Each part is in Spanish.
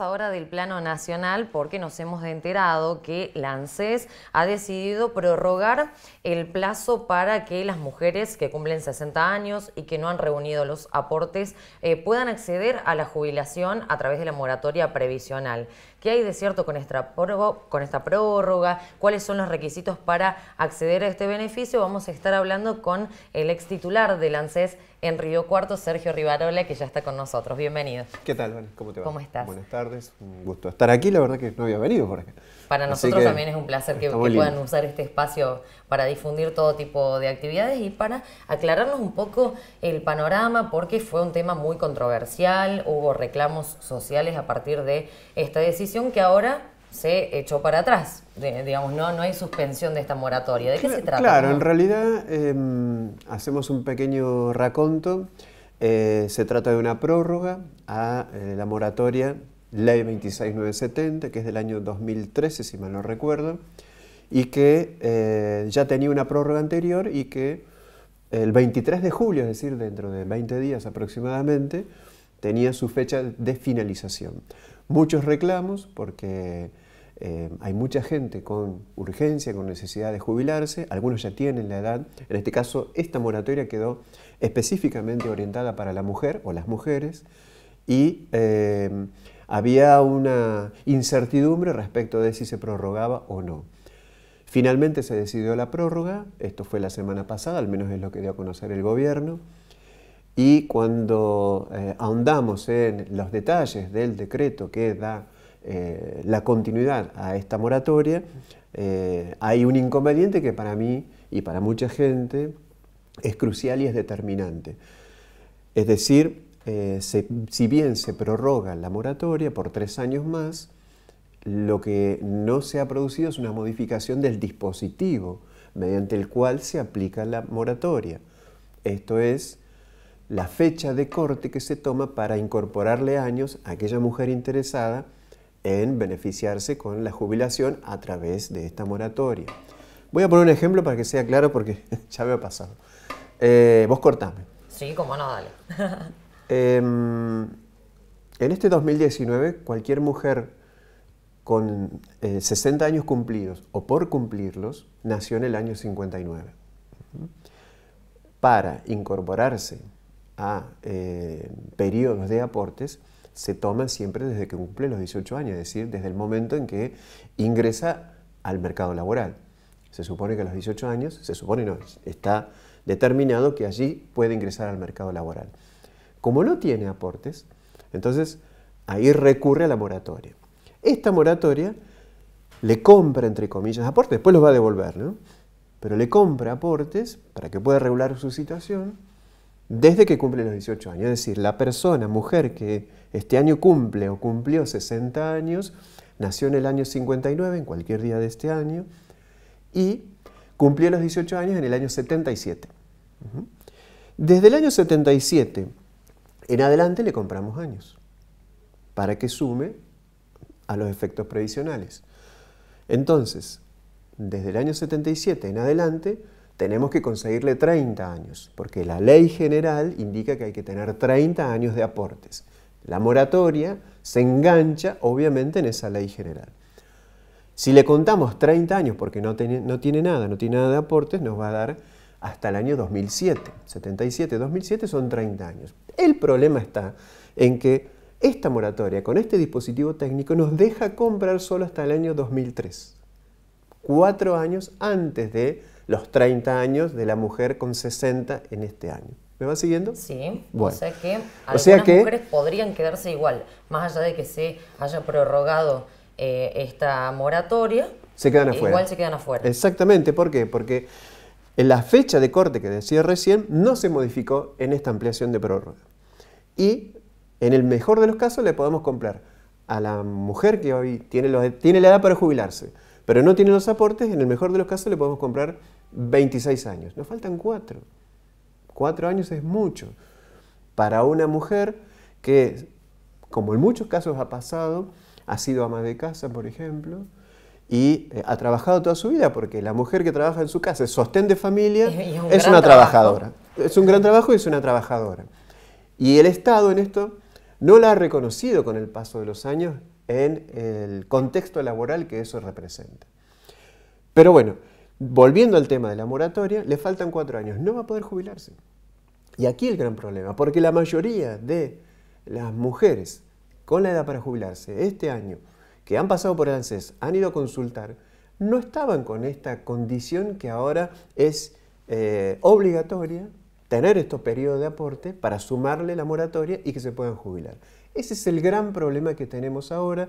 ahora del plano nacional porque nos hemos enterado que la ANSES ha decidido prorrogar el plazo para que las mujeres que cumplen 60 años y que no han reunido los aportes eh, puedan acceder a la jubilación a través de la moratoria previsional. ¿Qué hay de cierto con esta, con esta prórroga? ¿Cuáles son los requisitos para acceder a este beneficio? Vamos a estar hablando con el ex titular del ANSES, en Río Cuarto, Sergio Rivarola, que ya está con nosotros. Bienvenido. ¿Qué tal, ¿Cómo te va? ¿Cómo estás? Buenas tardes, un gusto estar aquí. La verdad que no había venido por acá. Para nosotros también es un placer que puedan usar este espacio para difundir todo tipo de actividades y para aclararnos un poco el panorama, porque fue un tema muy controversial, hubo reclamos sociales a partir de esta decisión que ahora se echó para atrás. digamos, no, no hay suspensión de esta moratoria. ¿De qué se trata? Claro, en realidad em, hacemos un pequeño raconto. Eh, se trata de una prórroga a eh, la moratoria Ley 26970, que es del año 2013, si mal no recuerdo, y que eh, ya tenía una prórroga anterior y que el 23 de julio, es decir, dentro de 20 días aproximadamente, tenía su fecha de finalización muchos reclamos porque eh, hay mucha gente con urgencia, con necesidad de jubilarse, algunos ya tienen la edad. En este caso, esta moratoria quedó específicamente orientada para la mujer o las mujeres y eh, había una incertidumbre respecto de si se prorrogaba o no. Finalmente se decidió la prórroga, esto fue la semana pasada, al menos es lo que dio a conocer el gobierno. Y cuando eh, ahondamos en los detalles del decreto que da eh, la continuidad a esta moratoria, eh, hay un inconveniente que para mí y para mucha gente es crucial y es determinante. Es decir, si bien se prorroga la moratoria por tres años más, lo que no se ha producido es una modificación del dispositivo mediante el cual se aplica la moratoria. Esto es, la fecha de corte que se toma para incorporarle años a aquella mujer interesada en beneficiarse con la jubilación a través de esta moratoria. Voy a poner un ejemplo para que sea claro porque ya me ha pasado. Eh, vos cortame. Sí, como no, dale. Em, en este 2019, cualquier mujer con 60 eh, años cumplidos o por cumplirlos, nació en el año 59. Para incorporarse a eh, periodos de aportes se toman siempre desde que cumple los 18 años, es decir, desde el momento en que ingresa al mercado laboral. Se supone que a los 18 años, se supone no, está determinado que allí puede ingresar al mercado laboral. Como no tiene aportes, entonces ahí recurre a la moratoria. Esta moratoria le compra, entre comillas, aportes, después los va a devolver, ¿no? Pero le compra aportes para que pueda regular su situación desde que cumple los 18 años. Es decir, la persona, mujer que este año cumple o cumplió 60 años, nació en el año 59, en cualquier día de este año, y cumplió los 18 años en el año 77. Desde el año 77 en adelante le compramos años para que sume a los efectos previsionales. Entonces, desde el año 77 en adelante, tenemos que conseguirle 30 años, porque la ley general indica que hay que tener 30 años de aportes. La moratoria se engancha, obviamente, en esa ley general. Si le contamos 30 años, porque no tiene, nada, no tiene nada de aportes, nos va a dar hasta el año 2007. 77, 2007 son 30 años. El problema está en que esta moratoria con este dispositivo técnico nos deja comprar solo hasta el año 2003, cuatro años antes de los 30 años de la mujer con 60 en este año. ¿Me va siguiendo? Sí. O sea que algunas mujeres podrían quedarse igual, más allá de que se haya prorrogado eh, esta moratoria. Se quedan afuera. Igual se quedan afuera. Exactamente. ¿Por qué? Porque en la fecha de corte que decía recién no se modificó en esta ampliación de prórroga. Y en el mejor de los casos le podemos comprar a la mujer que hoy tiene, los, tiene la edad para jubilarse, pero no tiene los aportes, en el mejor de los casos le podemos comprar 26 años. Nos faltan cuatro. 4 años es mucho. Para una mujer que, como en muchos casos ha pasado, ha sido ama de casa, por ejemplo, y eh, ha trabajado toda su vida, porque la mujer que trabaja en su casa sostiene sostén de familia, es, una trabajadora. Es un gran trabajo y es una trabajadora. Y el Estado en esto no la ha reconocido con el paso de los años en el contexto laboral que eso representa. Pero bueno, volviendo al tema de la moratoria, le faltan cuatro años, no va a poder jubilarse. Y aquí el gran problema, porque la mayoría de las mujeres con la edad para jubilarse este año, que han pasado por el ANSES, han ido a consultar, no estaban con esta condición que ahora es eh, obligatoria tener estos periodos de aporte para sumarle la moratoria y que se puedan jubilar. Ese es el gran problema que tenemos ahora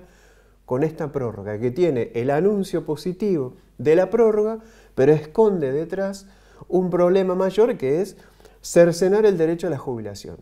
con esta prórroga, que tiene el anuncio positivo de la prórroga, pero esconde detrás un problema mayor que es cercenar el derecho a la jubilación.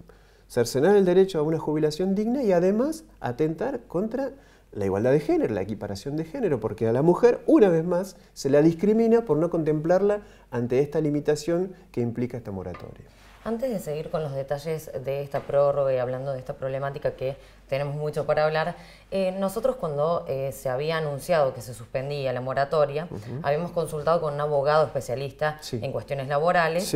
Cercenar el derecho a una jubilación digna y además atentar contra la igualdad de género, la equiparación de género, porque a la mujer, una vez más, se la discrimina por no contemplarla ante esta limitación que implica esta moratoria. Antes de seguir con los detalles de esta prórroga y hablando de esta problemática que tenemos mucho para hablar, eh, nosotros cuando eh, se había anunciado que se suspendía la moratoria, habíamos consultado con un abogado especialista en cuestiones laborales.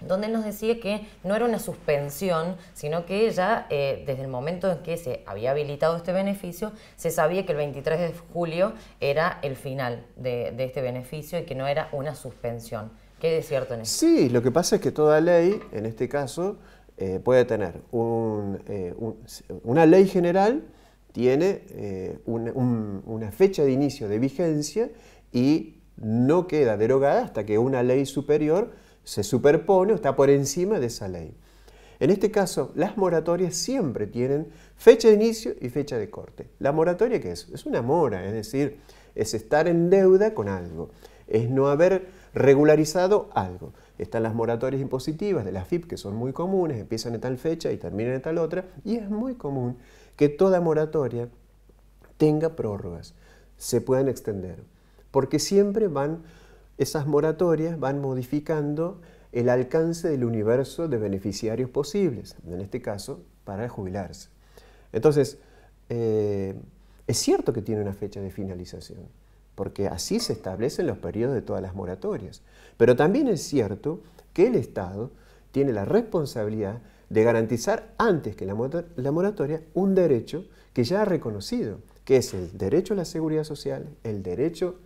donde nos decía que no era una suspensión, sino que ya eh, desde el momento en que se había habilitado este beneficio, se sabía que el 23 de julio era el final de este beneficio y que no era una suspensión cierto en eso? Sí, lo que pasa es que toda ley, en este caso, eh, puede tener eh, una ley general, tiene eh, una fecha de inicio de vigencia y no queda derogada hasta que una ley superior se superpone o está por encima de esa ley. En este caso, las moratorias siempre tienen fecha de inicio y fecha de corte. ¿La moratoria qué es? Es una mora, es decir, es estar en deuda con algo, es no haber regularizado algo. Están las moratorias impositivas de las FIP, que son muy comunes, empiezan en tal fecha y terminan en tal otra, y es muy común que toda moratoria tenga prórrogas, se puedan extender, porque siempre van, esas moratorias van modificando el alcance del universo de beneficiarios posibles, en este caso, para jubilarse. Entonces, eh, es cierto que tiene una fecha de finalización, porque así se establecen los periodos de todas las moratorias. Pero también es cierto que el Estado tiene la responsabilidad de garantizar antes que la moratoria un derecho que ya ha reconocido, que es el derecho a la seguridad social, el derecho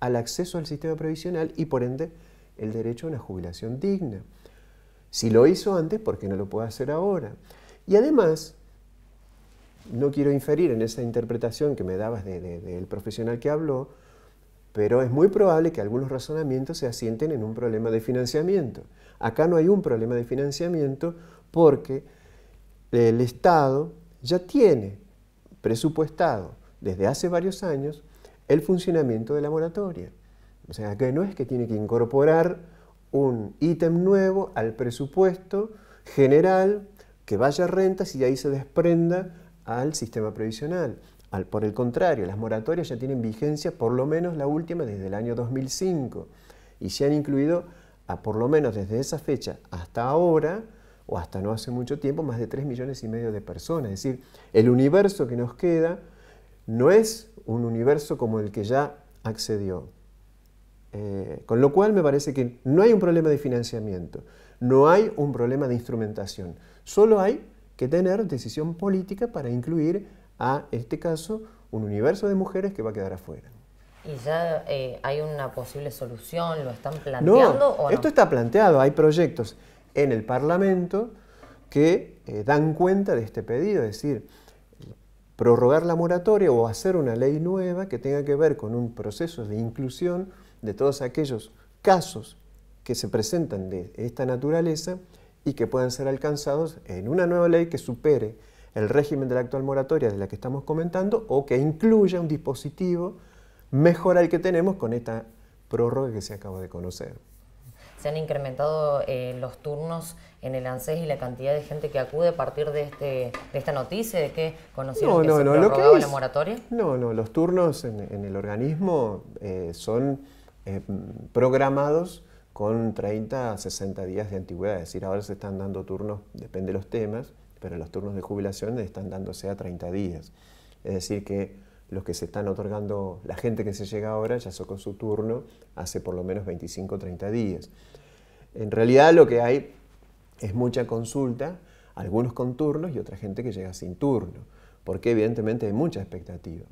al acceso al sistema previsional y por ende el derecho a una jubilación digna. Si lo hizo antes, ¿por qué no lo puede hacer ahora? Y además, no quiero inferir en esa interpretación que me dabas del profesional que habló, pero es muy probable que algunos razonamientos se asienten en un problema de financiamiento. Acá no hay un problema de financiamiento porque el Estado ya tiene presupuestado desde hace varios años el funcionamiento de la moratoria. O sea, que no es que tiene que incorporar un ítem nuevo al presupuesto general que vaya a rentas y de ahí se desprenda al sistema previsional por el contrario, las moratorias ya tienen vigencia, por lo menos la última desde el año 2005, y se han incluido, por lo menos desde esa fecha hasta ahora, o hasta no hace mucho tiempo, más de 3 millones y medio de personas. Es decir, el universo que nos queda no es un universo como el que ya accedió. Eh, con lo cual me parece que no hay un problema de financiamiento, no hay un problema de instrumentación, solo hay que tener decisión política para incluir a, este caso, un universo de mujeres que va a quedar afuera. ¿Y ya eh, hay una posible solución? ¿Lo están planteando? esto está planteado. Hay proyectos en el Parlamento que eh, dan cuenta de este pedido, es decir, prorrogar la moratoria o hacer una ley nueva que tenga que ver con un proceso de inclusión de todos aquellos casos que se presentan de esta naturaleza y que puedan ser alcanzados en una nueva ley que supere el régimen de la actual moratoria de la que estamos comentando o que incluya un dispositivo mejor al que tenemos con esta prórroga que se acaba de conocer. Se han incrementado eh, los turnos en el ANSES y la cantidad de gente que acude a partir de, este, de esta noticia de que conocieron que no, se no, lo que es, la moratoria. No, no, los turnos en, el organismo eh, son eh, programados con 30 a 60 días de antigüedad, es decir, ahora se están dando turnos, depende de los temas, pero los turnos de jubilación están dándose a 30 días. Es decir, que los que se están otorgando, la gente que se llega ahora ya sacó su turno hace por lo menos 25 o 30 días. En realidad lo que hay es mucha consulta, algunos con turnos y otra gente que llega sin turno, porque evidentemente hay mucha expectativa.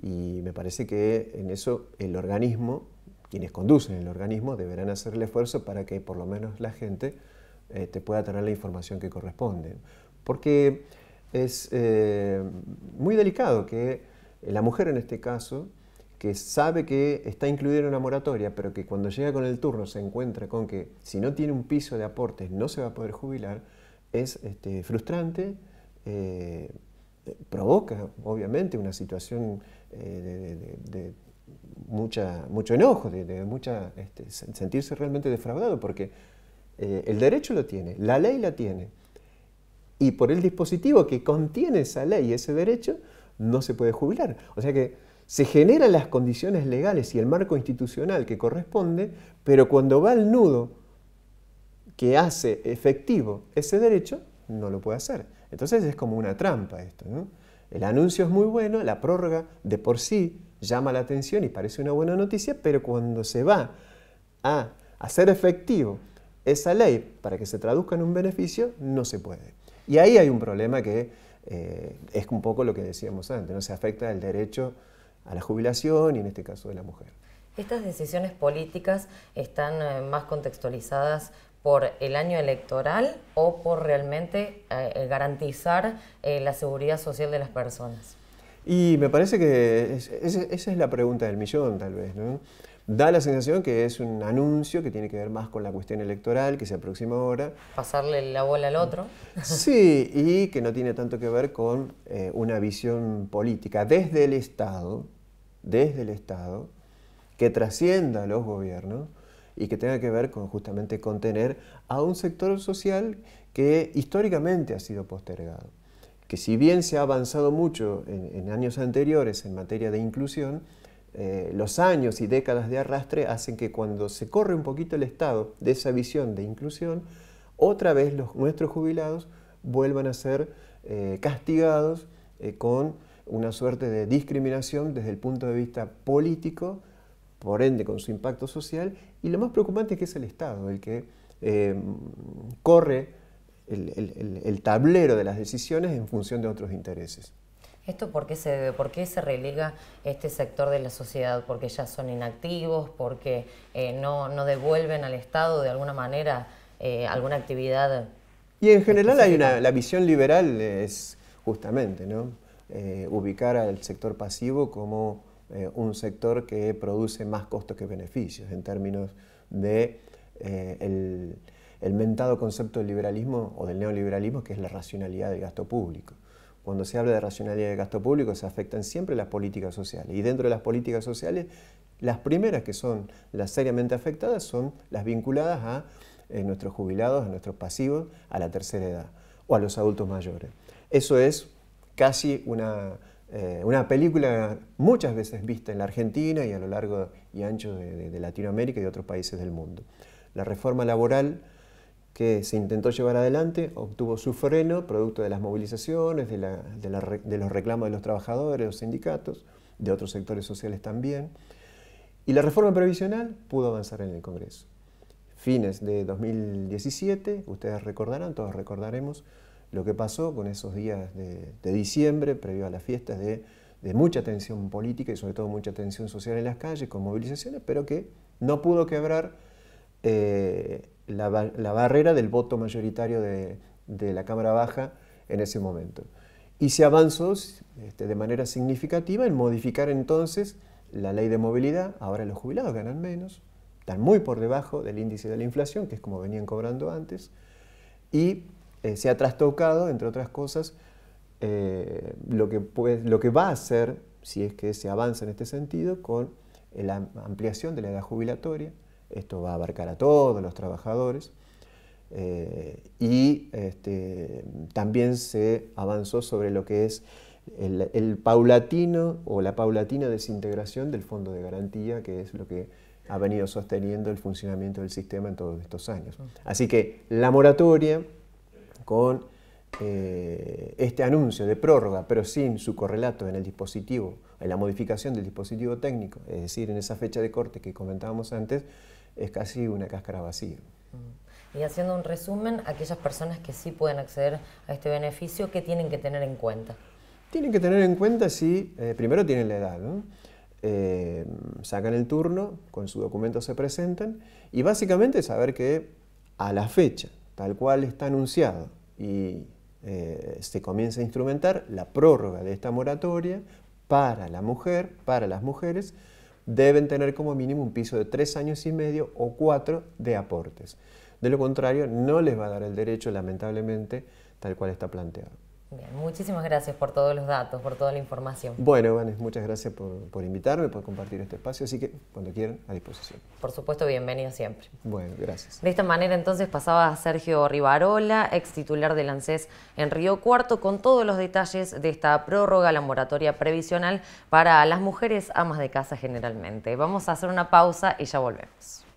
Y me parece que en eso el organismo, quienes conducen el organismo, deberán hacer el esfuerzo para que por lo menos la gente eh, te pueda tener la información que corresponde porque es eh, muy delicado que la mujer en este caso, que sabe que está incluida en una moratoria, pero que cuando llega con el turno se encuentra con que si no tiene un piso de aportes no se va a poder jubilar, es este, frustrante, eh, provoca obviamente una situación eh, de, mucha, mucho enojo, de, este, sentirse realmente defraudado, porque el derecho lo tiene, la ley la tiene, y por el dispositivo que contiene esa ley ese derecho, no se puede jubilar. O sea que se generan las condiciones legales y el marco institucional que corresponde, pero cuando va al nudo que hace efectivo ese derecho, no lo puede hacer. Entonces es como una trampa esto. El anuncio es muy bueno, la prórroga de por sí llama la atención y parece una buena noticia, pero cuando se va a hacer efectivo esa ley para que se traduzca en un beneficio, no se puede. Y ahí hay un problema que eh, es un poco lo que decíamos antes, ¿no? se afecta el derecho a la jubilación y en este caso de la mujer. Estas decisiones políticas están eh, más contextualizadas por el año electoral o por realmente eh, garantizar la seguridad social de las personas? Y me parece que esa es la pregunta del millón, tal vez. Da la sensación que es un anuncio que tiene que ver más con la cuestión electoral que se aproxima ahora. Pasarle la bola al otro. Sí, y que no tiene tanto que ver con eh, una visión política desde el Estado, desde el Estado, que trascienda a los gobiernos y que tenga que ver con justamente contener a un sector social que históricamente ha sido postergado que si bien se ha avanzado mucho en, años anteriores en materia de inclusión, eh, los años y décadas de arrastre hacen que cuando se corre un poquito el estado de esa visión de inclusión, otra vez los, nuestros jubilados vuelvan a ser eh, castigados eh, con una suerte de discriminación desde el punto de vista político, por ende con su impacto social, y lo más preocupante es que es el Estado el que corre el, tablero de las decisiones en función de otros intereses. ¿Esto por qué se se relega este sector de la sociedad? ¿Porque ya son inactivos? ¿Porque eh, no, devuelven al Estado de alguna manera eh, alguna actividad? Y en general hay la visión liberal es justamente ¿no? Eh, ubicar al sector pasivo como un sector que produce más costos que beneficios en términos de el el mentado concepto del liberalismo o del neoliberalismo, que es la racionalidad del gasto público. Cuando se habla de racionalidad del gasto público, se afectan siempre las políticas sociales. Y dentro de las políticas sociales, las primeras que son las seriamente afectadas son las vinculadas a eh, nuestros jubilados, a nuestros pasivos, a la tercera edad o a los adultos mayores. Eso es casi una, eh, una película muchas veces vista en la Argentina y a lo largo y ancho de, de Latinoamérica y de otros países del mundo. La reforma laboral que se intentó llevar adelante, obtuvo su freno, producto de las movilizaciones, de, los reclamos de los trabajadores, los sindicatos, de otros sectores sociales también. Y la reforma previsional pudo avanzar en el Congreso. Fines de 2017, ustedes recordarán, todos recordaremos lo que pasó con esos días de, diciembre, previo a las fiestas, de, mucha tensión política y sobre todo mucha tensión social en las calles, con movilizaciones, pero que no pudo quebrar eh, la, barrera del voto mayoritario de, la Cámara Baja en ese momento. Y se avanzó este, de manera significativa en modificar entonces la ley de movilidad, ahora los jubilados ganan menos, están muy por debajo del índice de la inflación, que es como venían cobrando antes, y eh, se ha trastocado, entre otras cosas, eh, lo, que lo que va a hacer, si es que se avanza en este sentido, con la ampliación de la edad jubilatoria, esto va a abarcar a todos los trabajadores. Eh, y este, también se avanzó sobre lo que es el, paulatino o la paulatina desintegración del fondo de garantía, que es lo que ha venido sosteniendo el funcionamiento del sistema en todos estos años. Así que la moratoria con eh, este anuncio de prórroga, pero sin su correlato en el dispositivo, en la modificación del dispositivo técnico, es decir, en esa fecha de corte que comentábamos antes, es casi una cáscara vacía. Mm. Y haciendo un resumen, aquellas personas que sí pueden acceder a este beneficio, ¿qué tienen que tener en cuenta? Tienen que tener en cuenta si, eh, primero tienen la edad, eh, sacan el turno, con su documento se presentan y básicamente saber que a la fecha, tal cual está anunciado y eh, se comienza a instrumentar la prórroga de esta moratoria para la mujer, para las mujeres, deben tener como mínimo un piso de tres años y medio o cuatro de aportes. De lo contrario, no les va a dar el derecho, lamentablemente, tal cual está planteado. Bien, muchísimas gracias por todos los datos, por toda la información. Bueno, Vanes, muchas gracias por, por invitarme, por compartir este espacio, así que cuando quieran, a disposición. Por supuesto, bienvenido siempre. Bueno, gracias. De esta manera entonces pasaba Sergio Rivarola, ex titular del ANSES en Río Cuarto, con todos los detalles de esta prórroga, la moratoria previsional para las mujeres amas de casa generalmente. Vamos a hacer una pausa y ya volvemos.